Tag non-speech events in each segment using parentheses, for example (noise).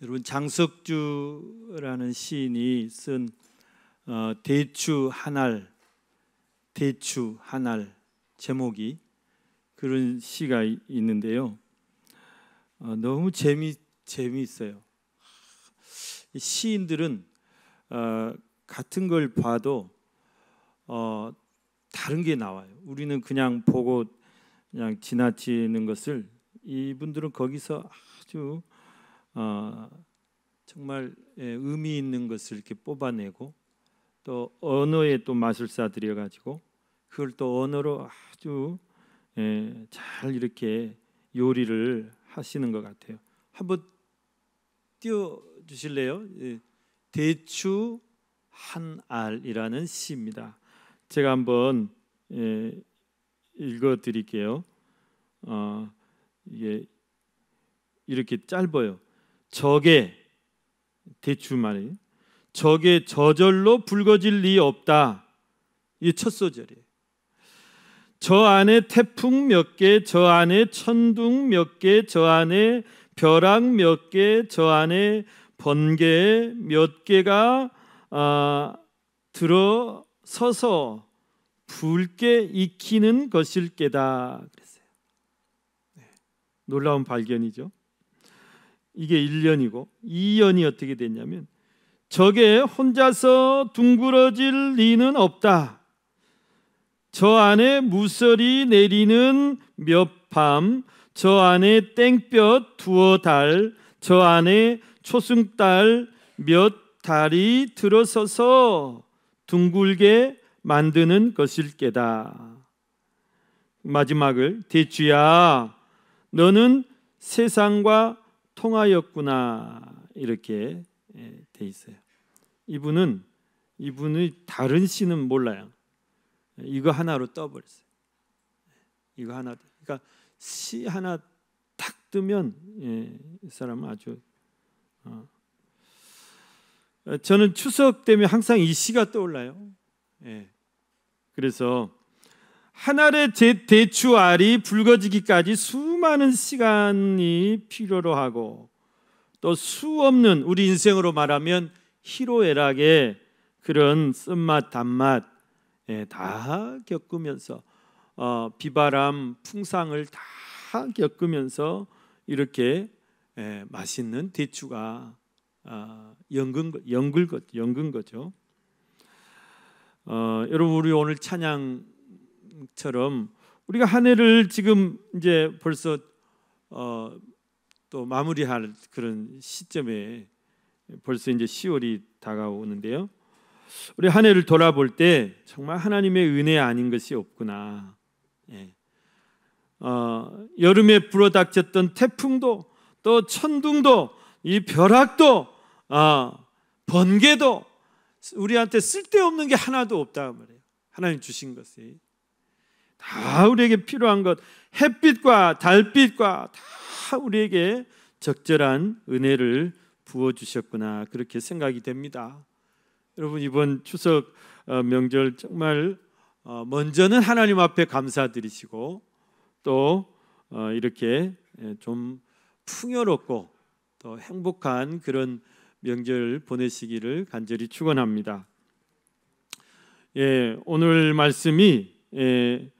여러분 장석주라는 시인이 쓴 어, 대추 한알 대추 한 알 제목이 그런 시가 있는데요. 어, 너무 재미 재미있어요. 시인들은 어, 같은 걸 봐도 어, 다른 게 나와요. 우리는 그냥 보고 그냥 지나치는 것을 이분들은 거기서 아주 어, 정말 예, 의미 있는 것을 이렇게 뽑아내고 또언어에또마술사들이 가지고 그걸 또 언어로 아주 예, 잘 이렇게 요리를 하시는 것 같아요. 한번 띄워 주실래요? 예, 대추 한 알이라는 시입니다. 제가 한번 읽어 드릴게요. 어, 이게 이렇게 짧아요. 적의 대추 말이 적의 저절로 불거질 리 없다. 이 첫 소절이에요. 저 안에 태풍 몇 개, 저 안에 천둥 몇 개, 저 안에 벼락 몇 개, 저 안에 번개 몇 개가 아, 들어서서 붉게 익히는 것일 게다 그랬어요. 네. 놀라운 발견이죠. 이게 1년이고 2년이 어떻게 됐냐면 적에 혼자서 둥그러질 리는 없다. 저 안에 무설이 내리는 몇 밤, 저 안에 땡볕 두어 달, 저 안에 초승달 몇 달이 들어서서 둥글게 만드는 것일 깨다. 마지막을 대주야, 너는 세상과 통하였구나 이렇게 예, 돼 있어요. 이분은 이분의 다른 씨는 몰라요. 이거 하나로 떠버렸어요. 예, 이거 하나. 그러니까 씨 하나 탁 뜨면 예, 이 사람은 아주 어. 저는 추석 되면 항상 이 시가 떠올라요. 예. 그래서 하나의 대추알이 붉어지기까지 수많은 시간이 필요로 하고 또 수없는 우리 인생으로 말하면 희로애락의 그런 쓴맛 단맛 예, 다 겪으면서 어, 비바람 풍상을 다 겪으면서 이렇게 예, 맛있는 대추가 어, 연근 연글 것 연근 거죠. 어, 여러분 우리 오늘 찬양 것처럼 우리가 한 해를 지금 이제 벌써 어, 또 마무리할 그런 시점에 벌써 이제 10월이 다가오는데요. 우리 한 해를 돌아볼 때 정말 하나님의 은혜 아닌 것이 없구나. 예. 어, 여름에 불어닥쳤던 태풍도 또 천둥도 이 벼락도 어, 번개도 우리한테 쓸데없는 게 하나도 없다 그 말이에요. 하나님 주신 것이 다 우리에게 필요한 것, 햇빛과 달빛과 다 우리에게 적절한 은혜를 부어 주셨구나 그렇게 생각이 됩니다. 여러분 이번 추석 어, 명절 정말 어, 먼저는 하나님 앞에 감사드리시고 또 어, 이렇게 예, 좀 풍요롭고 또 행복한 그런 명절 보내시기를 간절히 축원합니다. 예, 오늘 말씀이 예,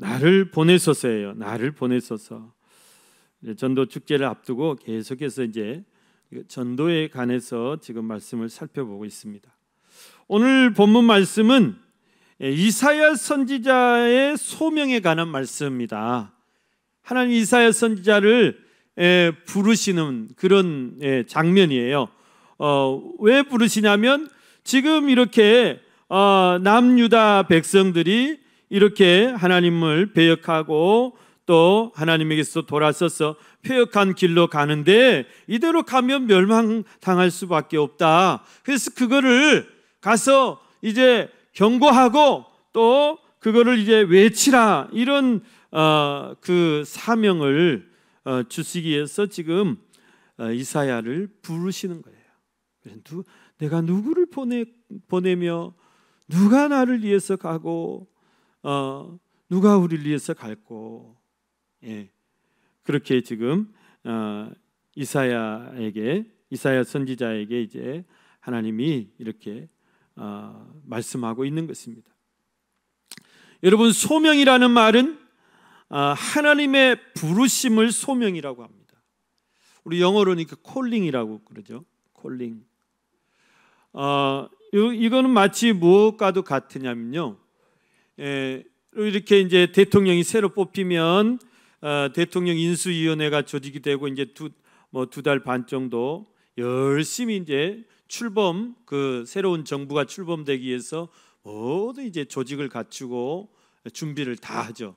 나를 보내소서예요. 나를 보내소서. 전도 축제를 앞두고 계속해서 이제 그 전도에 관해서 지금 말씀을 살펴보고 있습니다. 오늘 본문 말씀은 예, 이사야 선지자의 소명에 관한 말씀입니다. 하나님 이사야 선지자를 예, 부르시는 그런 예, 장면이에요. 어, 왜 부르시냐면 지금 이렇게 어, 남유다 백성들이 이렇게 하나님을 배역하고 또 하나님에게서 돌아서서 폐역한 길로 가는데 이대로 가면 멸망당할 수밖에 없다. 그래서 그거를 가서 이제 경고하고 또 그거를 이제 외치라 이런 어, 그 사명을 어, 주시기 위해서 지금 어, 이사야를 부르시는 거예요. 누, 내가 누구를 보내 보내며 누가 나를 위해서 가고 어, 누가 우리를 위해서 갈고 예, 그렇게 지금 어, 이사야에게 이사야 선지자에게 이제 하나님이 이렇게 어, 말씀하고 있는 것입니다. 여러분 소명이라는 말은 어, 하나님의 부르심을 소명이라고 합니다. 우리 영어로는 그 콜링이라고 그러죠. 콜링. 어, 이거는 마치 무엇과도 같으냐면요. 예, 이렇게 이제 대통령이 새로 뽑히면 어, 대통령 인수위원회가 조직이 되고 이제 두뭐두 달 반 정도 열심히 이제 출범 그 새로운 정부가 출범되기 위해서 모든 이제 조직을 갖추고 준비를 다 하죠.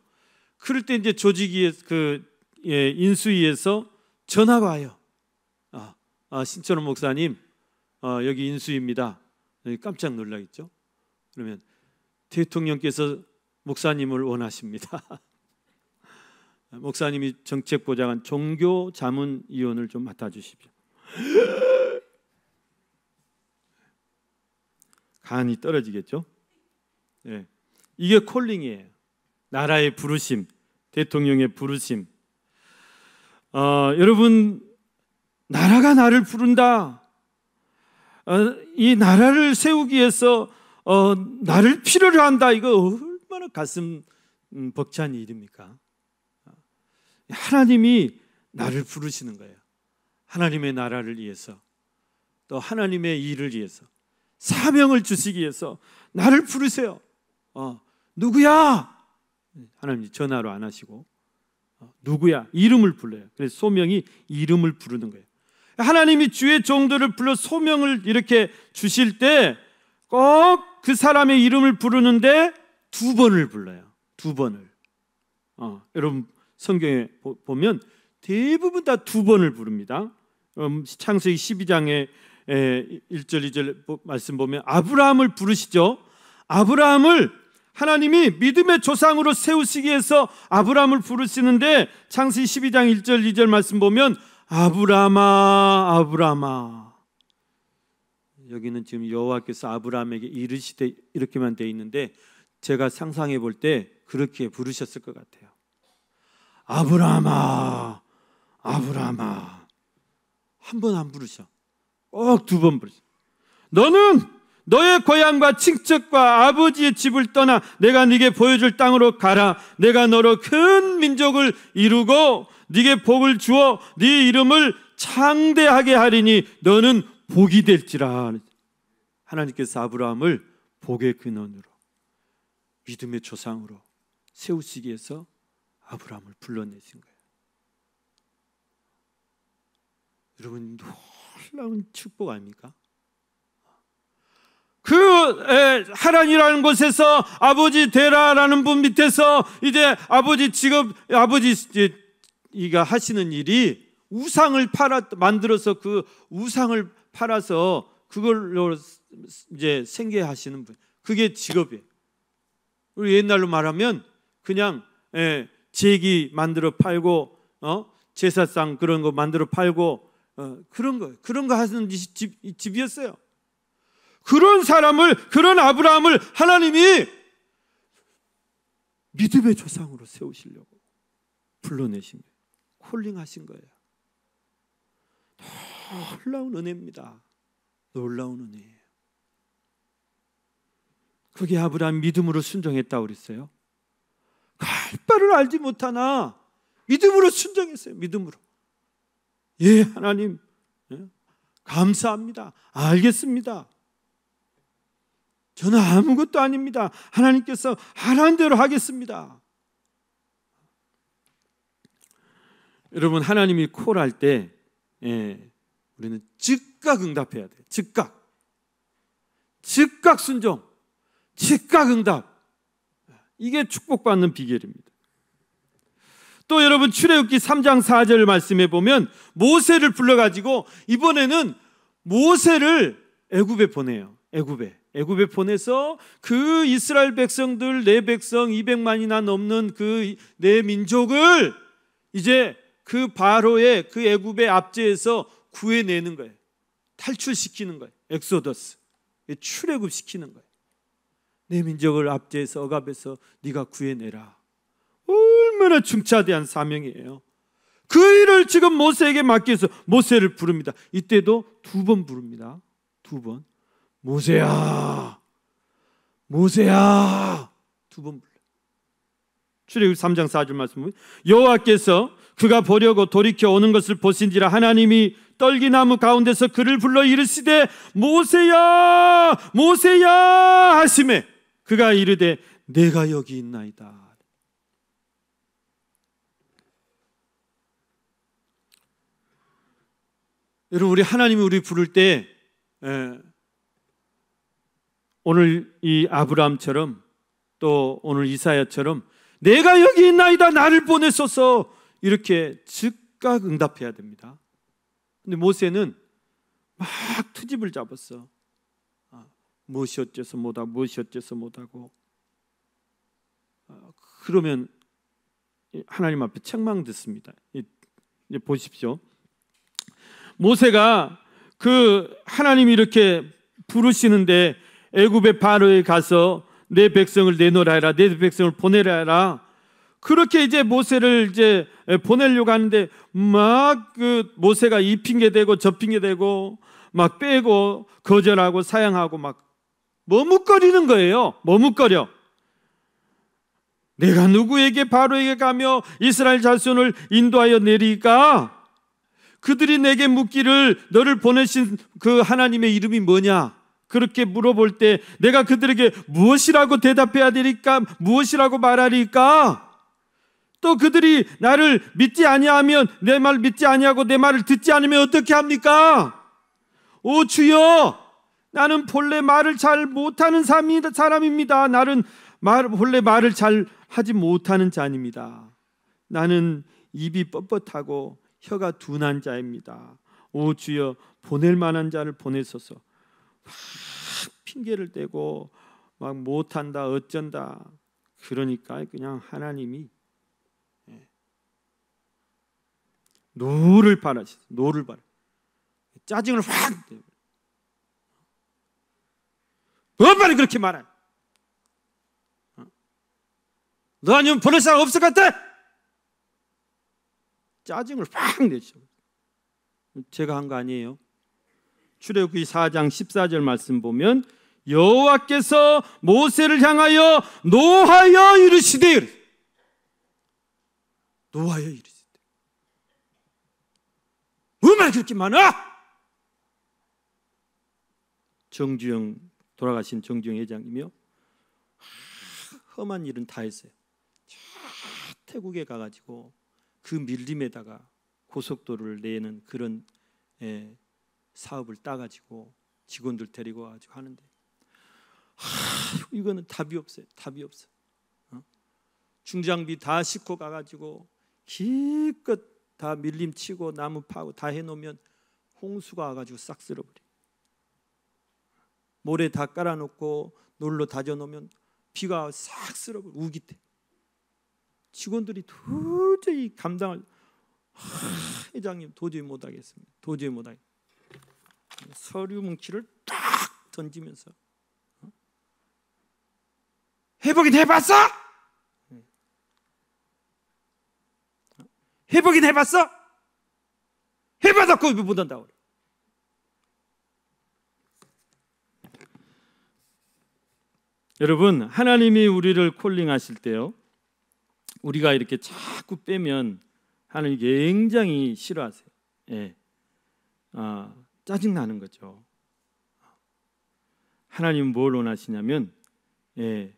그럴 때 이제 조직이 그 예, 인수위에서 전화가 와요. 아, 아 신천호 목사님, 어, 여기 인수입니다. 깜짝 놀라겠죠. 그러면 대통령께서 목사님을 원하십니다. (laughs) 목사님이 정책 보좌관 종교 자문 위원을 좀 맡아 주십시오. (gasps) 간이 떨어지겠죠? 네. 이게 콜링이에요. 나라의 부르심, 대통령의 부르심. 어, 여러분 나라가 나를 부른다. 어, 이 나라를 세우기 위해서 어, 나를 필요로 한다 이거 얼마나 가슴 음, 벅찬 일입니까? 하나님이 나를 부르시는 거예요. 하나님의 나라를 위해서 또 하나님의 일을 위해서 사명을 주시기 위해서 나를 부르세요. 어, 누구야? 하나님 전화로 안 하시고 어, 누구야? 이름을 불러요. 그래서 소명이 이름을 부르는 거예요. 하나님이 주의 종들을 불러 소명을 이렇게 주실 때꼭 그 사람의 이름을 부르는데 두 번을 불러요. 두 번을. 어, 여러분 성경에 보, 보면 대부분 다 두 번을 부릅니다. 음, 창세기 12장에 에, 1절 2절 말씀 보면 아브라함을 부르시죠. 아브라함을 하나님이 믿음의 조상으로 세우시기 위해서 아브라함을 부르시는데 창세기 12장 1절 2절 말씀 보면 아브라마 아브라마 여기는 지금 여호와께서 아브라함에게 이르시되 이렇게만 돼 있는데 제가 상상해 볼 때 그렇게 부르셨을 것 같아요. 아브라함아, 아브라함아. 한 번 안 부르셔. 꼭 두 번 부르셔. 너는 너의 고향과 친척과 아버지의 집을 떠나 내가 네게 보여줄 땅으로 가라. 내가 너로 큰 민족을 이루고 네게 복을 주어 네 이름을 창대하게 하리니 너는 복이 될지라 하나님께서 아브라함을 복의 근원으로 믿음의 조상으로 세우시기 위해서 아브라함을 불러내신 거예요. 여러분 놀라운 축복 아닙니까? 그 하란이라는 곳에서 아버지 되라라는 분 밑에서 이제 아버지 직업 아버지 이가 하시는 일이 우상을 팔아 만들어서 그 우상을 팔아서 그걸로 이제 생계하시는 분. 그게 직업이에요. 우리 옛날로 말하면 그냥 예, 제기 만들어 팔고 어? 제사상 그런 거 만들어 팔고 어, 그런 거 그런 거 하는 집, 집이었어요. 그런 사람을 그런 아브라함을 하나님이 믿음의 조상으로 세우시려고 불러내신 거예요. 콜링하신 거예요. 놀라운 은혜입니다. 놀라운 은혜예요. 그게 아브라함 믿음으로 순종했다 그랬어요. 갈 바를 알지 못하나 믿음으로 순종했어요. 믿음으로. 예, 하나님. 예? 감사합니다. 알겠습니다. 저는 아무것도 아닙니다. 하나님께서 하라는 대로 하겠습니다. 여러분, 하나님이 콜할 때 예, 우리는 즉각 응답해야 돼. 즉각. 즉각 순종. 즉각 응답. 이게 축복받는 비결입니다. 또 여러분 출애굽기 3장 4절 말씀해 보면 모세를 불러 가지고 이번에는 모세를 애굽에 보내요. 애굽에. 애굽에 보내서 그 이스라엘 백성들 내 백성 200만이나 넘는 그 내 민족을 이제 그 바로의 그 애굽의 압제에서 구해내는 거예요. 탈출시키는 거예요. 엑소더스. 출애굽시키는 거예요. 내 민족을 압제해서억압해서 네가 구해내라. 얼마나 중차대한 사명이에요. 그 일을 지금 모세에게 맡겨서 모세를 부릅니다. 이때도 두 번 부릅니다. 두 번. 모세야. 모세야. 두 번 불러. 출애굽 3장 4절 말씀 보면 여호와께서 그가 보려고 돌이켜 오는 것을 보신지라 하나님이 떨기나무 가운데서 그를 불러 이르시되 모세야 모세야 하시매 그가 이르되 내가 여기 있나이다. 여러분 우리 하나님이 우리 부를 때 에, 오늘 이 아브라함처럼 또 오늘 이사야처럼 내가 여기 있나이다 나를 보내소서 이렇게 즉각 응답해야 됩니다. 근데 모세는 막 투집을 잡았어. 아, 무엇이 어째서 못하고 무엇이 어째서 못하고 아, 그러면 하나님 앞에 책망 듣습니다. 이제 보십시오. 모세가 그 하나님이 이렇게 부르시는데 애굽의 바로에 가서 내 백성을 내놓으라 해라 내 백성을 보내라 해라 그렇게 이제 모세를 이제 보내려고 하는데 막 그 모세가 이핑게되고 접힌게 되고막 빼고 거절하고 사양하고 막 머뭇거리는 거예요. 머뭇거려. 내가 누구에게 바로에게 가며 이스라엘 자손을 인도하여 내리까? 그들이 내게 묻기를 너를 보내신 그 하나님의 이름이 뭐냐? 그렇게 물어볼 때 내가 그들에게 무엇이라고 대답해야 되니까 무엇이라고 말하리까? 또 그들이 나를 믿지 아니하면 내 말 믿지 아니하고 내 말을 듣지 않으면 어떻게 합니까? 오 주여 나는 본래 말을 잘 못하는 사람입니다. 나는 말, 본래 말을 잘 하지 못하는 자입니다. 나는 입이 뻣뻣하고 혀가 둔한 자입니다. 오 주여 보낼 만한 자를 보내소서. 막 핑계를 대고 막 못한다 어쩐다 그러니까 그냥 하나님이 노를 바라시 노를 바라 짜증을 확 얼마나 그렇게 말해 어? 너 아니면 보낼 사람 없을 것 같아 짜증을 확 내죠 제가 한 거 아니에요 출애굽기 4장 14절 말씀 보면 여호와께서 모세를 향하여 노하여 이르시되 노하여 이르시되 얼마 그렇게 많아? 정주영 돌아가신 정주영 회장님이요. 험한 일은 다 했어요. 태국에 가가지고 그 밀림에다가 고속도로를 내는 그런 예, 사업을 따가지고 직원들 데리고 와가지고 하는데 하, 이거는 답이 없어요. 답이 없어. 어? 중장비 다 싣고 가가지고 기껏 다 밀림치고 나무 파고 다 해놓으면 홍수가 와가지고 싹 쓸어버려. 모래 다 깔아놓고 놀로 다져놓으면 비가 싹 쓸어버려 우기대. 직원들이 도저히 감당을 하, 회장님 도저히 못하겠습니다. 도저히 못하겠. 서류 뭉치를 딱 던지면서 어? 해보긴 해봤어? 해보긴 해봤어? 해봐갖고 못 한다고 여러분 하나님이 우리를 콜링하실 때요 우리가 이렇게 자꾸 빼면 하나님 굉장히 싫어하세요. 예. 아, 짜증 나는 거죠. 하나님 뭘 원하시냐면 예.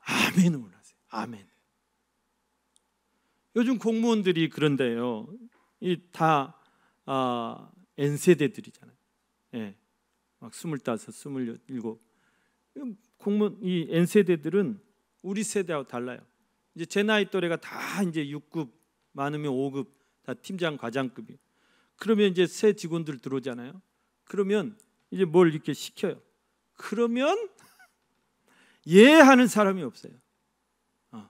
아멘 원하세요. 아멘. 요즘 공무원들이 그런데요. 이다 아, N 세대들이잖아요. 예. 막 스물다섯, 음, 공무원 이 N 세대들은 우리 세대하고 달라요. 이제 제 나이 또래가 다 이제 6급 많으면 5급 다 팀장 과장급이. 그러면 이제 새 직원들 들어오잖아요. 그러면 이제 뭘 이렇게 시켜요. 그러면 (laughs) 예 하는 사람이 없어요. 어.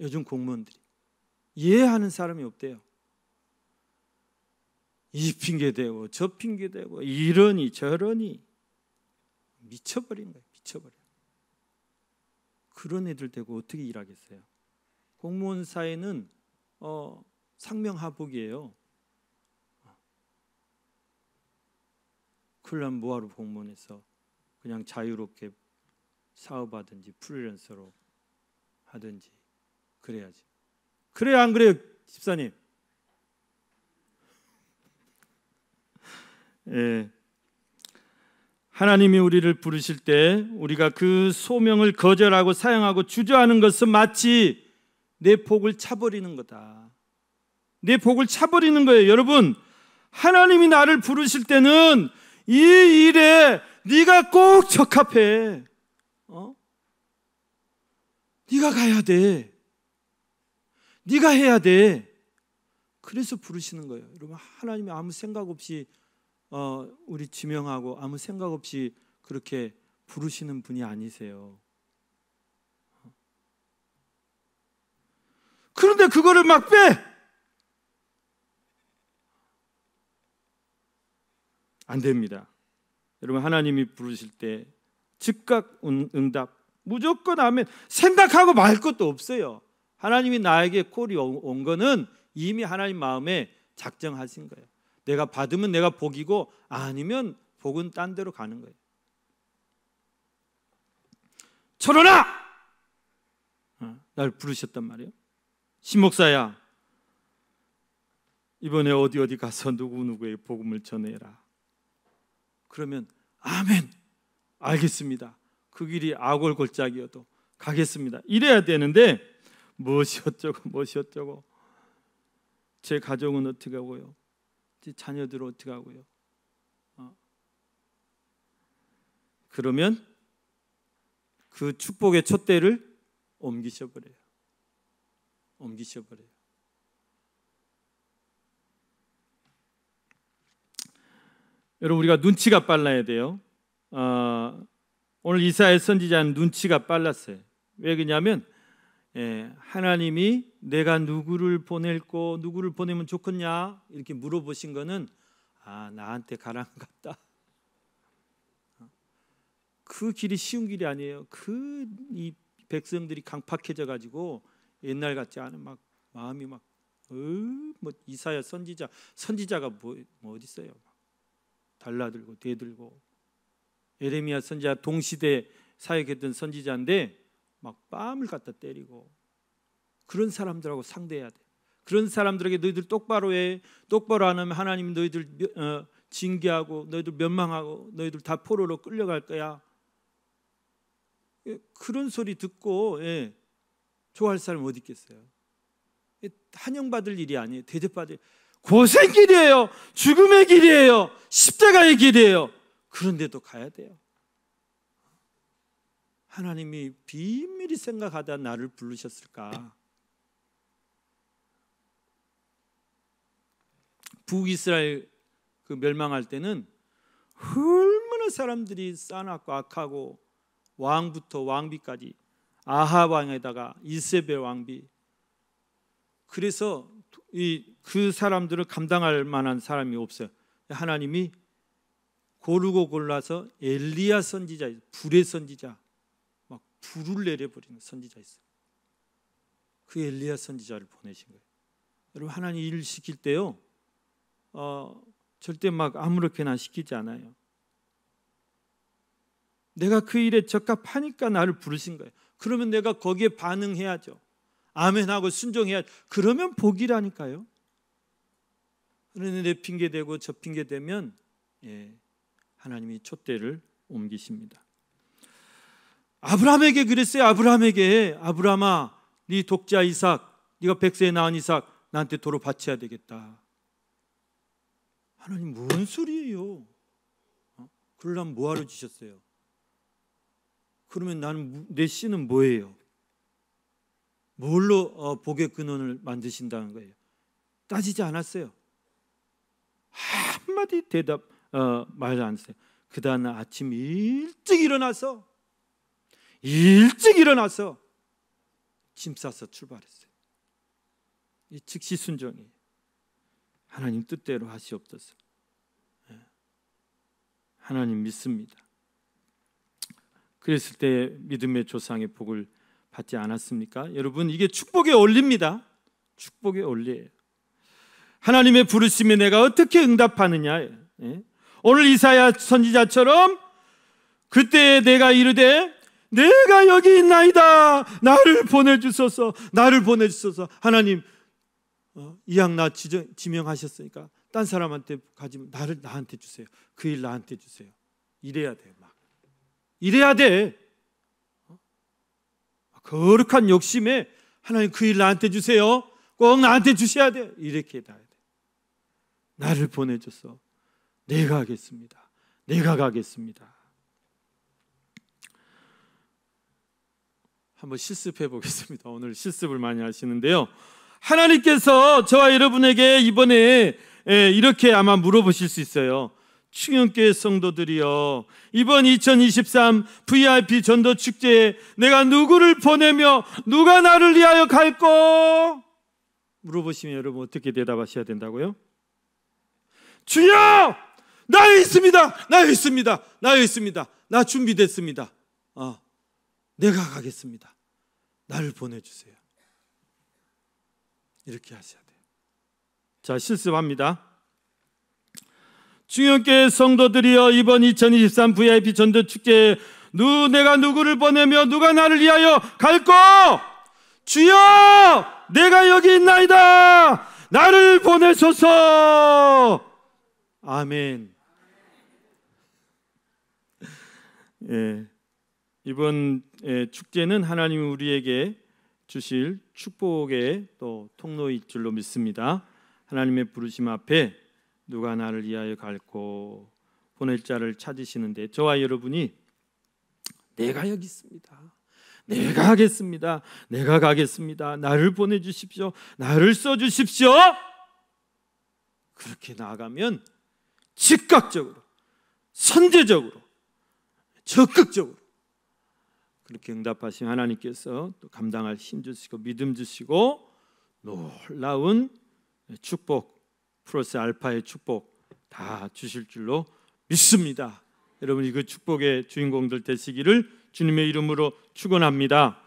요즘 공무원들이 이해하는 사람이 없대요. 이 핑계 대고 저 핑계 대고 이러니 저러니 미쳐버린 거예요. 미쳐버려. 그런 애들 되고 어떻게 일하겠어요? 공무원 사회는 어, 상명하복이에요. 큰일 뭐하러 공무원에서 그냥 자유롭게 사업하든지 프리랜서로 하든지 그래야지. 그래요, 안 그래요, 집사님? 예. 하나님이 우리를 부르실 때 우리가 그 소명을 거절하고 사양하고 주저하는 것은 마치 내 복을 차버리는 거다. 내 복을 차버리는 거예요. 여러분, 하나님이 나를 부르실 때는 이 일에 네가 꼭 적합해. 어? 네가 가야 돼. 네가 해야 돼. 그래서 부르시는 거예요. 여러분 하나님이 아무 생각 없이 어, 우리 지명하고 아무 생각 없이 그렇게 부르시는 분이 아니세요. 그런데 그거를 막 빼! 안 됩니다. 여러분, 하나님이 부르실 때 즉각 응답, 무조건 하면 생각하고 말 것도 없어요. 하나님이 나에게 콜이 온 거는 이미 하나님 마음에 작정하신 거예요. 내가 받으면 내가 복이고 아니면 복은 딴 데로 가는 거예요. 철원아! 어, 날 부르셨단 말이에요. 신목사야, 이번에 어디 어디 가서 누구누구의 복음을 전해라. 그러면 아멘. 알겠습니다. 그 길이 아골골짜기여도 가겠습니다. 이래야 되는데 무엇이 어쩌고 무엇이 어쩌고 제 가족은 어떻게 하고요? 제 자녀들은 어떻게 하고요? 어. 그러면 그 축복의 촛대를 옮기셔 버려요. 옮기셔 버려요. 여러분 우리가 눈치가 빨라야 돼요. 어, 오늘 이사야 선지자는 눈치가 빨랐어요. 왜 그러냐면 예, 하나님이 내가 누구를 보낼고 누구를 보내면 좋겠냐 이렇게 물어보신 거는 아 나한테 가랑 라 같다. 그 길이 쉬운 길이 아니에요. 그 이 백성들이 강팍해져 가지고 옛날 같지 않은 막 마음이 막 으뭐 어, 이사야 선지자 선지자가 뭐, 뭐 어디 있어요? 달라들고 대들고 에레미야 선지자 동시대 사역했던 선지자인데 막 뺨을 갖다 때리고 그런 사람들하고 상대해야 돼. 그런 사람들에게 너희들 똑바로 해. 똑바로 안 하면 하나님 너희들 어, 징계하고 너희들 멸망하고 너희들 다 포로로 끌려갈 거야. 예, 그런 소리 듣고 예, 좋아할 사람 어디 있겠어요? 예, 환영받을 일이 아니에요. 대접받을 고생 길이에요. 죽음의 길이에요. 십자가의 길이에요. 그런데도 가야 돼요. 하나님이 비밀히 생각하다 나를 부르셨을까? 북이스라엘 그 멸망할 때는 얼마나 사람들이 싸놨고 악하고 왕부터 왕비까지 아하 왕에다가 이세벨 왕비 그래서 이 그 사람들을 감당할 만한 사람이 없어요. 하나님이 고르고 골라서 엘리야 선지자, 불의 선지자 불을 내려버리는 선지자 있어요. 그 엘리야 선지자를 보내신 거예요. 여러분 하나님 일 시킬 때요, 어, 절대 막 아무렇게나 시키지 않아요. 내가 그 일에 적합하니까 나를 부르신 거예요. 그러면 내가 거기에 반응해야죠. 아멘하고 순종해야 그러면 복이라니까요. 그런데 내 핑계 대고 저 핑계 대면 예, 하나님이 촛대를 옮기십니다. 아브라함에게 그랬어요. 아브라함에게 아브라함아, 네 독자 이삭, 네가 백세에 낳은 이삭 나한테 도로 바쳐야 되겠다. 하나님 무슨 소리예요? 어? 그러려면 뭐하러 주셨어요? 그러면 나는 내 씨는 뭐예요? 뭘로 어, 복의 근원을 만드신다는 거예요? 따지지 않았어요. 한마디 대답 어, 말안 했어요. 그 다음 아침 일찍 일어나서 일찍 일어나서 짐 싸서 출발했어요. 이 즉시 순종이 하나님 뜻대로 하시옵소서. 예. 하나님 믿습니다. 그랬을 때 믿음의 조상의 복을 받지 않았습니까? 여러분 이게 축복의 원리입니다. 축복의 원리예요. 하나님의 부르심에 내가 어떻게 응답하느냐. 예? 오늘 이사야 선지자처럼 그때 내가 이르되 내가 여기 있나이다. 나를 보내주소서. 나를 보내주소서. 하나님, 어, 이왕 나 지정, 지명하셨으니까 딴 사람한테 가지 나를 나한테 주세요. 그 일 나한테 주세요. 이래야 돼. 막 이래야 돼. 어? 거룩한 욕심에 하나님 그 일 나한테 주세요. 꼭 나한테 주셔야 돼. 이렇게 해야 돼. 나를 보내줘서 내가 하겠습니다. 내가 가겠습니다. 한번 실습해 보겠습니다. 오늘 실습을 많이 하시는데요. 하나님께서 저와 여러분에게 이번에 예, 이렇게 아마 물어보실 수 있어요. 충현교회 성도들이여 이번 2023 VIP 전도 축제에 내가 누구를 보내며 누가 나를 위하여 갈꼬 물어보시면 여러분 어떻게 대답하셔야 된다고요? 주여 나여 있습니다 나여 있습니다 나여 있습니다 나 준비됐습니다 어. 내가 가겠습니다. 나를 보내주세요. 이렇게 하셔야 돼요. 자, 실습합니다. 중형교회 성도들이여 이번 2023 VIP 전도 축제에 누 내가 누구를 보내며 누가 나를 위하여 갈꼬 주여 내가 여기 있나이다 나를 보내소서 아멘 예 이번 예, 축제는 하나님 우리에게 주실 축복의 또 통로일 줄로 믿습니다. 하나님의 부르심 앞에 누가 나를 이하여 갈고 보낼 자를 찾으시는데 저와 여러분이 내가 여기 있습니다. 내가 하겠습니다. 내가 가겠습니다. 나를 보내 주십시오. 나를 써 주십시오. 그렇게 나가면 즉각적으로 선제적으로 적극적으로 그렇게 응답하신 하나님께서 또 감당할 힘 주시고 믿음 주시고 놀라운 축복 프로스 알파의 축복 다 주실 줄로 믿습니다. 여러분이 그 축복의 주인공들 되시기를 주님의 이름으로 축원합니다.